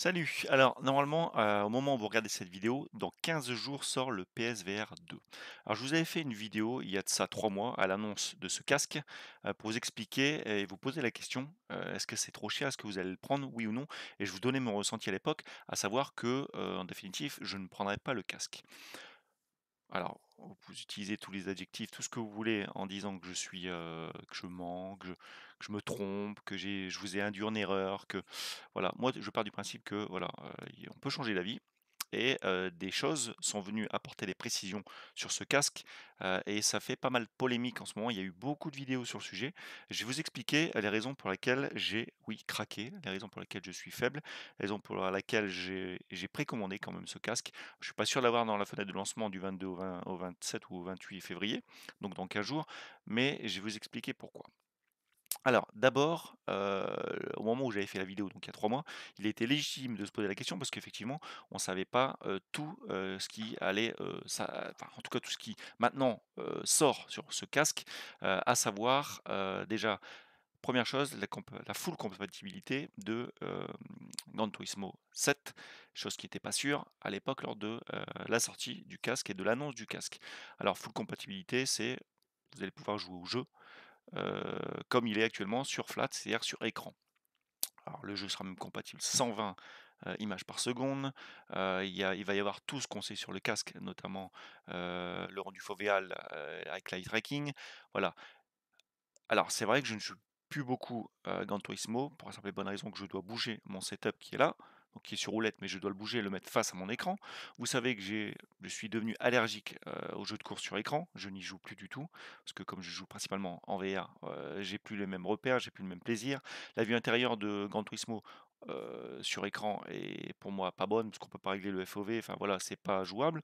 Salut! Alors, normalement, euh, au moment où vous regardez cette vidéo, dans 15 jours sort le PSVR 2. Alors, je vous avais fait une vidéo il y a de ça 3 mois à l'annonce de ce casque euh, pour vous expliquer et vous poser la question euh, est-ce que c'est trop cher? Est-ce que vous allez le prendre? Oui ou non? Et je vous donnais mon ressenti à l'époque, à savoir que, en définitive, je ne prendrais pas le casque. Alors, vous utilisez tous les adjectifs, tout ce que vous voulez, en disant que je suis, que je mens, que je, me trompe, que j'ai, je vous ai induit en erreur, que voilà. Moi, je pars du principe que voilà, on peut changer d'avis, et des choses sont venues apporter des précisions sur ce casque et ça fait pas mal de polémique en ce moment. Il y a eu beaucoup de vidéos sur le sujet. Je vais vous expliquer les raisons pour lesquelles j'ai, oui, craqué, les raisons pour lesquelles je suis faible, les raisons pour lesquelles j'ai précommandé quand même ce casque. Je ne suis pas sûr d'avoir dans la fenêtre de lancement du 22 au 27 ou au 28 février, donc dans 15 jours, mais je vais vous expliquer pourquoi. Alors, d'abord, au moment où j'avais fait la vidéo, donc il y a trois mois, il était légitime de se poser la question parce qu'effectivement, on ne savait pas tout ce qui allait, en tout cas tout ce qui maintenant sort sur ce casque, à savoir déjà Première chose, la, full compatibilité de euh, Gran Turismo 7, chose qui n'était pas sûre à l'époque lors de la sortie du casque et de l'annonce du casque. Alors, full compatibilité, c'est vous allez pouvoir jouer au jeu euh, comme il est actuellement sur flat, c'est-à-dire sur écran. Alors, le jeu sera même compatible 120 euh, images par seconde. Euh, il, va y avoir tout ce qu'on sait sur le casque, notamment le rendu fovéal avec l'eye tracking. Voilà. Alors, c'est vrai que je ne suis plus beaucoup dans Turismo, pour la simple et bonne raison que je dois bouger mon setup qui est là qui est sur roulette, mais je dois le bouger et le mettre face à mon écran. Vous savez que je suis devenu allergique euh, aux jeux de course sur écran, je n'y joue plus du tout, parce que comme je joue principalement en VR, euh, j'ai plus les mêmes repères, j'ai plus le même plaisir. La vue intérieure de Gran Turismo euh, sur écran est pour moi pas bonne, parce qu'on peut pas régler le FOV, enfin voilà, c'est pas jouable.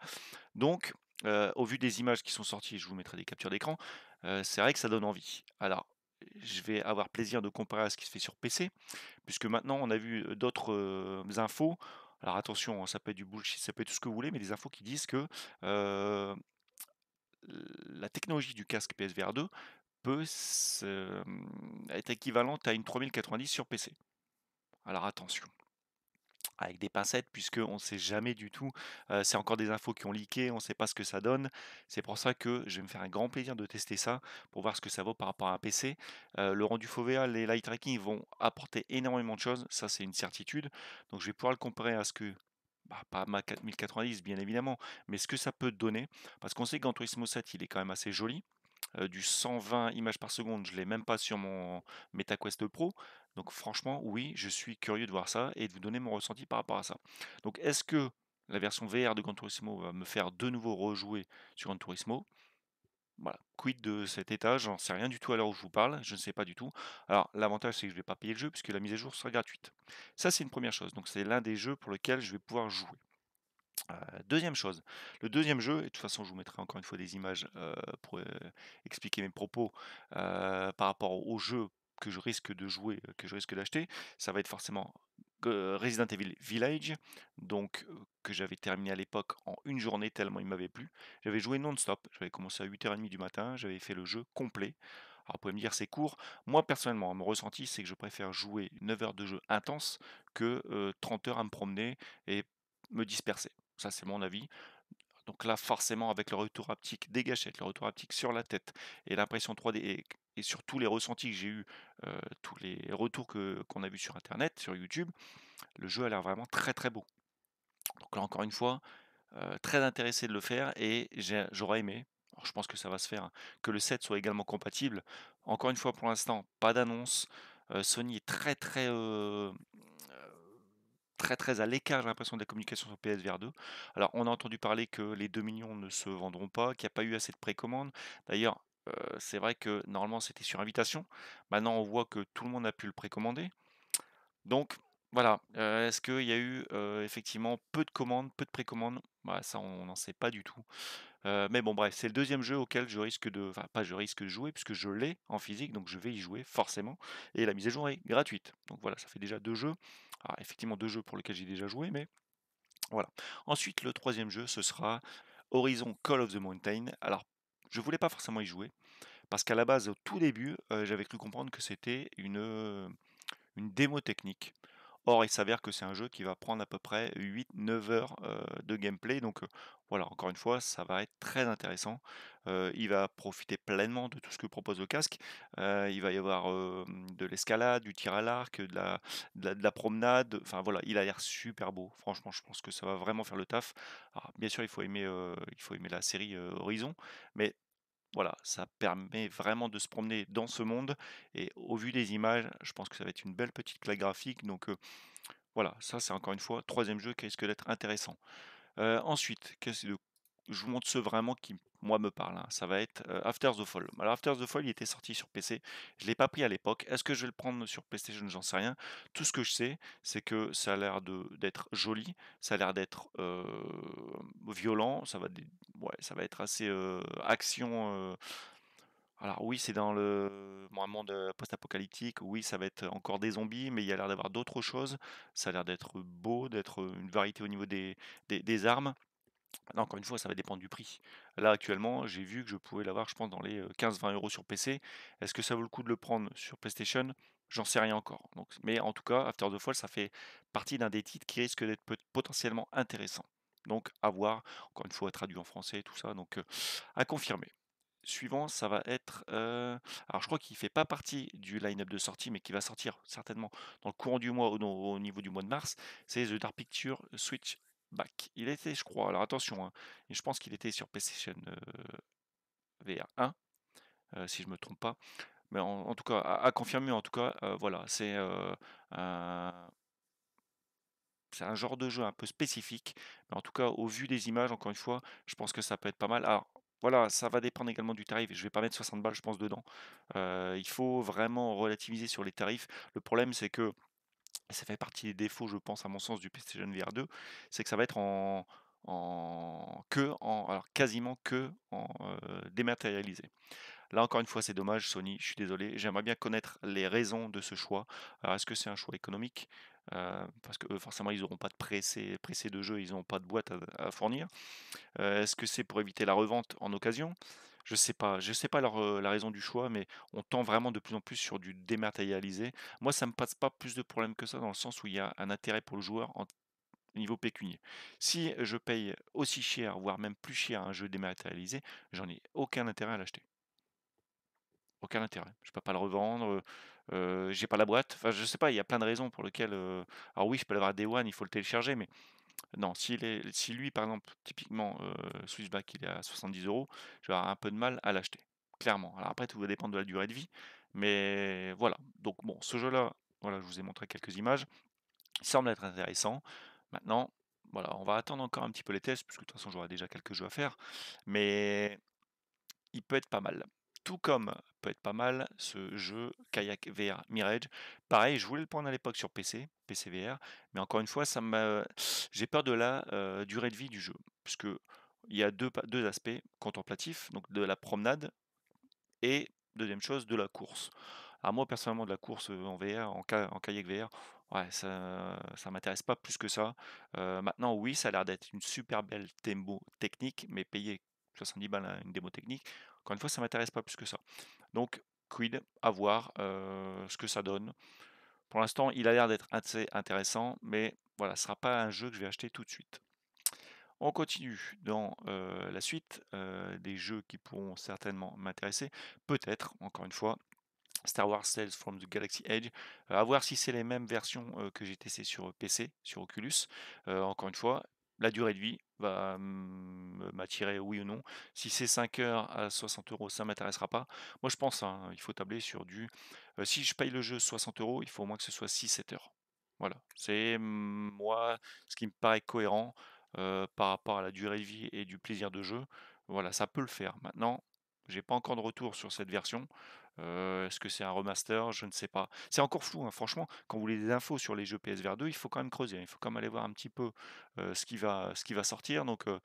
Donc, au vu des images qui sont sorties, je vous mettrai des captures d'écran, c'est vrai que ça donne envie. Alors, je vais avoir plaisir de comparer à ce qui se fait sur PC, puisque maintenant on a vu d'autres infos. Alors attention, hein, ça peut être du bullshit, ça peut être tout ce que vous voulez, mais des infos qui disent que la technologie du casque PSVR 2 peut mmh, être équivalente à une 3090 sur PC. Alors attention avec des pincettes puisque on ne sait jamais du tout. c'est encore des infos qui ont leaké, on ne sait pas ce que ça donne. C'est pour ça que je vais me faire un grand plaisir de tester ça pour voir ce que ça vaut par rapport à un PC. le rendu FOVA, les light tracking vont apporter énormément de choses, ça c'est une certitude. Donc je vais pouvoir le comparer à ce que bah, pas ma 4090 bien évidemment, mais ce que ça peut donner, parce qu'on sait qu'en Turismo 7 il est quand même assez joli, euh, du 120 images par seconde, je l'ai même pas sur mon MetaQuest Pro. Donc franchement, oui, je suis curieux de voir ça et de vous donner mon ressenti par rapport à ça. Donc est-ce que la version VR de Gran Turismo va me faire de nouveau rejouer sur Gran Turismo voilà, quid de cet état, j'en sais rien du tout à l'heure où je vous parle, je ne sais pas du tout. Alors l'avantage c'est que je ne vais pas payer le jeu puisque la mise à jour sera gratuite. Ça c'est une première chose, donc c'est l'un des jeux pour lequel je vais pouvoir jouer. Euh, deuxième chose, le deuxième jeu, et de toute façon je vous mettrai encore une fois des images euh, pour euh, expliquer mes propos par rapport au jeu que je risque de jouer, que je risque d'acheter, ça va être forcément Resident Evil Village, donc que j'avais terminé à l'époque en une journée tellement il m'avait plu. J'avais joué non-stop, j'avais commencé à 8h30 du matin, j'avais fait le jeu complet. Alors vous pouvez me dire c'est court. Moi personnellement, hein, mon ressenti c'est que je préfère jouer 9 heures de jeu intense que 30 heures à me promener et me disperser. Ça, c'est mon avis. Donc là, forcément, avec le retour haptique des gâchettes, le retour haptique sur la tête et l'impression 3D et, sur tous les ressentis que j'ai eu, tous les retours que, qu'on a vus sur Internet, sur YouTube, le jeu a l'air vraiment très très beau. Donc là, encore une fois, très intéressé de le faire et j'aurais aimé, je pense que ça va se faire, hein, que le 7 soit également compatible. Encore une fois, pour l'instant, pas d'annonce. Sony est très très très très à l'écart, j'ai l'impression, de la communication sur PSVR 2. Alors, on a entendu parler que les 2 millions ne se vendront pas, qu'il n'y a pas eu assez de précommandes. D'ailleurs, euh, c'est vrai que normalement c'était sur invitation. Maintenant, on voit que tout le monde a pu le précommander. Donc, voilà. Euh, est-ce qu'il y a eu euh, effectivement peu de commandes, peu de précommandes bah, Ça, on n'en sait pas du tout. mais bon, bref, c'est le deuxième jeu auquel je risque de. Enfin, pas je risque de jouer, puisque je l'ai en physique, donc je vais y jouer forcément. Et la mise à jour est gratuite. Donc voilà, ça fait déjà deux jeux effectivement, deux jeux pour lesquels j'ai déjà joué, mais voilà. Ensuite, le troisième jeu, ce sera Horizon Call of the Mountain. Alors, je voulais pas forcément y jouer, parce qu'à la base, au tout début, euh, j'avais cru comprendre que c'était une, euh, une démo technique. Or, il s'avère que c'est un jeu qui va prendre à peu près 8-9 heures de gameplay. Donc voilà, encore une fois, ça va être très intéressant. il va profiter pleinement de tout ce que propose le casque. il va y avoir de l'escalade, du tir à l'arc, de la, promenade. Enfin voilà, il a l'air super beau. Franchement, je pense que ça va vraiment faire le taf. bien sûr, il faut aimer, il faut aimer la série Horizon, mais voilà, ça permet vraiment de se promener dans ce monde. Et au vu des images, je pense que ça va être une belle petite claque graphique. Donc voilà, ça c'est encore une fois, troisième jeu qui risque d'être intéressant. ensuite, quest je vous montre ceux vraiment qui moi, me parle. Hein. Ça va être After the Fall. Alors, After the Fall, il était sorti sur PC. Je ne l'ai pas pris à l'époque. Est-ce que je vais le prendre sur PlayStation J'en sais rien. Tout ce que je sais, c'est que ça a l'air d'être joli, ça a l'air d'être violent, ça va, ça va être assez action. Alors oui, c'est dans le monde post-apocalyptique. Oui, ça va être encore des zombies, mais il y a l'air d'avoir d'autres choses. Ça a l'air d'être beau, d'être une variété au niveau des, des armes encore une fois, ça va dépendre du prix. Là, actuellement, j'ai vu que je pouvais l'avoir, je pense, dans les 15-20 euros sur PC. Est-ce que ça vaut le coup de le prendre sur PlayStation J'en sais rien encore. mais en tout cas, After the Fall, ça fait partie d'un des titres qui risque d'être potentiellement intéressant. Donc, à voir. Encore une fois, traduit en français, tout ça. Donc, à confirmer. Suivant, ça va être. alors, je crois qu'il ne fait pas partie du line-up de sortie, mais qui va sortir certainement dans le courant du mois ou au niveau du mois de mars. C'est The Dark Picture Switch Back. Il était, je crois, alors attention, hein, je pense qu'il était sur PlayStation euh, VR1, euh, si je ne me trompe pas. Mais en, tout cas, à, confirmer, en tout cas, euh, voilà, c'est un un genre de jeu un peu spécifique. Mais en tout cas, au vu des images, encore une fois, je pense que ça peut être pas mal. Alors, voilà, ça va dépendre également du tarif. Je ne vais pas mettre 60 balles, je pense, dedans. il faut vraiment relativiser sur les tarifs. Le problème, c'est que ça fait partie des défauts, je pense, à mon sens, du PlayStation VR 2, c'est que ça va être en, que en alors quasiment que en euh, dématérialisé. Là encore une fois, c'est dommage, Sony. Je suis désolé. J'aimerais bien connaître les raisons de ce choix. Est-ce que c'est un choix économique euh, Parce que euh, forcément, ils n'auront pas de pressé, de jeu, ils n'auront pas de boîte à, fournir. Est-ce que c'est pour éviter la revente en occasion je sais pas, je sais pas la raison du choix, mais on tend vraiment de plus en plus sur du dématérialisé. Moi, ça me passe pas plus de problèmes que ça dans le sens où il y a un intérêt pour le joueur au niveau pécunier. Si je paye aussi cher, voire même plus cher un jeu dématérialisé, j'en ai aucun intérêt à l'acheter. Aucun intérêt. Je peux pas le revendre. j'ai pas la boîte. Enfin, je sais pas. Il y a plein de raisons pour lesquelles. Alors oui, je peux l'avoir à Day One, il faut le télécharger, mais non, si, lui, par exemple, typiquement euh, il est à 70 euros, je vais avoir un peu de mal à l'acheter, clairement. Alors après, tout va dépendre de la durée de vie, mais voilà. Donc bon, ce jeu-là, voilà, je vous ai montré quelques images, il semble être intéressant. Maintenant, voilà, on va attendre encore un petit peu les tests, puisque de toute façon, j'aurai déjà quelques jeux à faire, mais il peut être pas mal. Tout comme peut être pas mal ce jeu Kayak VR Mirage. Pareil, je voulais le prendre à l'époque sur PC, PC VR, mais encore une fois, ça m'a, j'ai peur de la durée de vie du jeu, puisque il y a deux, aspects contemplatifs, donc de la promenade et deuxième chose de la course. à moi personnellement de la course en VR, en, kayak VR, ça ça m'intéresse pas plus que ça. maintenant oui, ça a l'air d'être une super belle tempo technique, mais payer 70 balles hein, une démo technique. Encore une fois, ça ne m'intéresse pas plus que ça. Donc, quid, à voir euh, ce que ça donne. Pour l'instant, il a l'air d'être assez intéressant, mais voilà, ce ne sera pas un jeu que je vais acheter tout de suite. On continue dans euh, la suite euh, des jeux qui pourront certainement m'intéresser. Peut-être, encore une fois, Star Wars sales from the Galaxy Edge. à voir si c'est les mêmes versions que j'ai testées sur PC, sur Oculus. encore une fois, la durée de vie va m'attirer, oui ou non. Si c'est 5 heures à 60 euros, ça ne m'intéressera pas. Moi, je pense, hein, il faut tabler sur du... si je paye le jeu 60 euros, il faut au moins que ce soit 6-7 heures. Voilà, c'est moi ce qui me paraît cohérent par rapport à la durée de vie et du plaisir de jeu. Voilà, ça peut le faire. Maintenant, je n'ai pas encore de retour sur cette version. Euh, est-ce que c'est un remaster Je ne sais pas. C'est encore flou, hein. franchement. Quand vous voulez des infos sur les jeux PSVR 2, il faut quand même creuser. Hein. Il faut quand même aller voir un petit peu euh, ce, qui va, sortir. Donc euh,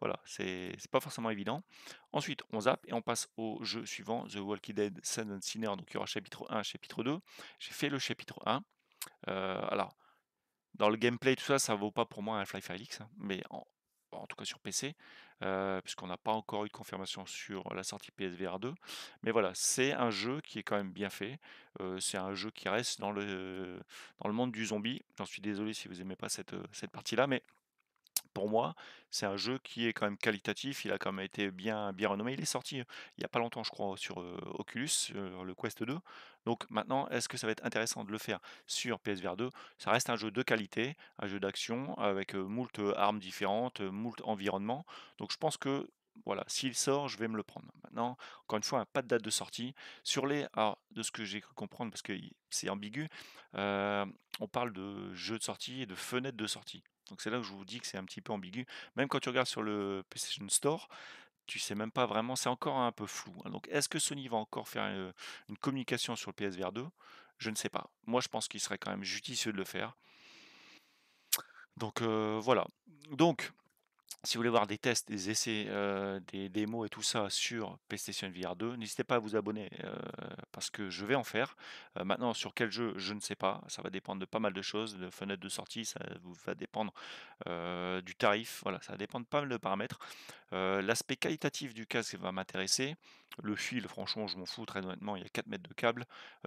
voilà, c'est pas forcément évident. Ensuite, on zappe et on passe au jeu suivant, The Walking Dead Sun and Sinner. Donc il y aura chapitre 1, chapitre 2. J'ai fait le chapitre 1. alors, dans le gameplay, tout ça, ça vaut pas pour moi un Fly Felix, hein. mais en, en tout cas sur PC, euh, puisqu'on n'a pas encore eu de confirmation sur la sortie PSVR 2. Mais voilà, c'est un jeu qui est quand même bien fait. Euh, c'est un jeu qui reste dans le, dans le monde du zombie. J'en suis désolé si vous n'aimez pas cette, euh, cette partie-là, mais pour moi, c'est un jeu qui est quand même qualitatif. Il a quand même été bien, bien renommé. Il est sorti il n'y a pas longtemps, je crois, sur Oculus, sur le Quest 2. Donc maintenant, est-ce que ça va être intéressant de le faire sur PSVR 2 Ça reste un jeu de qualité, un jeu d'action avec moult armes différentes, moult environnements. Donc je pense que voilà, s'il sort, je vais me le prendre. Maintenant, encore une fois, pas de date de sortie. Sur les, alors, de ce que j'ai cru comprendre, parce que c'est ambigu, on parle de jeu de sortie et de fenêtre de sortie. Donc c'est là que je vous dis que c'est un petit peu ambigu. Même quand tu regardes sur le PlayStation Store, tu sais même pas vraiment, c'est encore un peu flou. Hein. Donc est-ce que Sony va encore faire une, communication sur le PSVR 2 Je ne sais pas. Moi je pense qu'il serait quand même judicieux de le faire. Donc voilà. Donc si vous voulez voir des tests, des essais, euh, des démos et tout ça sur PlayStation VR 2, n'hésitez pas à vous abonner euh, parce que je vais en faire. Euh, maintenant, sur quel jeu, je ne sais pas. Ça va dépendre de pas mal de choses, de fenêtre de sortie, ça va dépendre du tarif. Voilà, ça va dépendre de pas mal de paramètres. L'aspect qualitatif du casque va m'intéresser. Le fil, franchement, je m'en fous très honnêtement. Il y a 4 mètres de câble.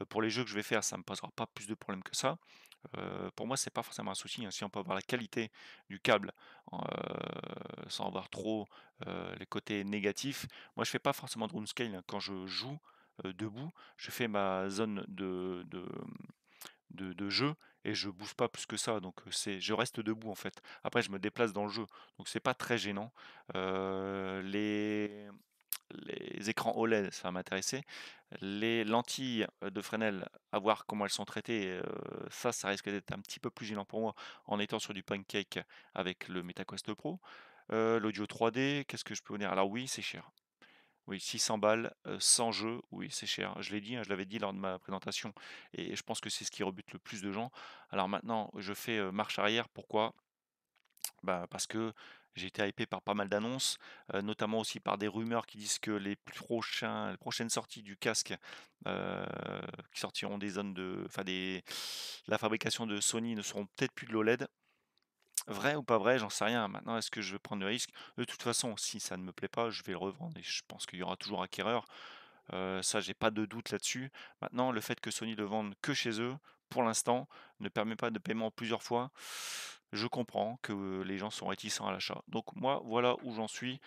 pour les jeux que je vais faire, ça ne me posera pas plus de problèmes que ça. pour moi, ce n'est pas forcément un souci. Hein. Si on peut avoir la qualité du câble euh, sans avoir trop euh, les côtés négatifs. Moi, je fais pas forcément de room scale hein. quand je joue euh, debout. Je fais ma zone de, de jeu et je bouffe pas plus que ça donc c'est je reste debout en fait après je me déplace dans le jeu donc c'est pas très gênant les écrans OLED ça va m'intéresser les lentilles de Fresnel à voir comment elles sont traitées ça ça risque d'être un petit peu plus gênant pour moi en étant sur du pancake avec le MetaQuest Pro euh, l'audio 3D, qu'est-ce que je peux vous dire Alors oui, c'est cher. Oui, 600 balles, euh, sans jeu, oui, c'est cher. Je l'ai dit, hein, je l'avais dit lors de ma présentation, et je pense que c'est ce qui rebute le plus de gens. Alors maintenant, je fais marche arrière, pourquoi bah, Parce que j'ai été hypé par pas mal d'annonces, notamment aussi par des rumeurs qui disent que les, prochaines sorties du casque qui sortiront des zones de, enfin des, la fabrication de Sony ne seront peut-être plus de l'OLED. Vrai ou pas vrai, j'en sais rien. Maintenant, est-ce que je vais prendre le risque De toute façon, si ça ne me plaît pas, je vais le revendre et je pense qu'il y aura toujours acquéreur. ça, j'ai pas de doute là-dessus. Maintenant, le fait que Sony le vende que chez eux, pour l'instant, ne permet pas de paiement plusieurs fois je comprends que les gens sont réticents à l'achat. Donc moi, voilà où j'en suis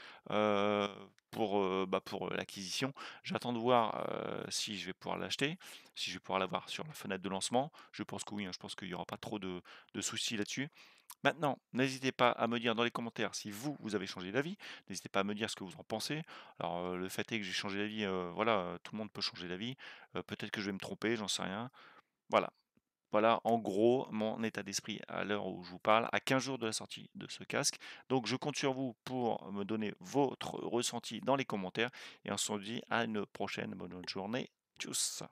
pour, bah, pour l'acquisition. J'attends de voir si je vais pouvoir l'acheter, si je vais pouvoir l'avoir sur la fenêtre de lancement. Je pense que oui, hein, je pense qu'il n'y aura pas trop de, de soucis là-dessus. Maintenant, n'hésitez pas à me dire dans les commentaires si vous, vous avez changé d'avis. N'hésitez pas à me dire ce que vous en pensez. Alors, le fait est que j'ai changé d'avis, voilà, tout le monde peut changer d'avis. Peut-être que je vais me tromper, j'en sais rien. Voilà, voilà en gros mon état d'esprit à l'heure où je vous parle, à 15 jours de la sortie de ce casque. Donc je compte sur vous pour me donner votre ressenti dans les commentaires. Et on se dit à une prochaine bonne journée. Tchuss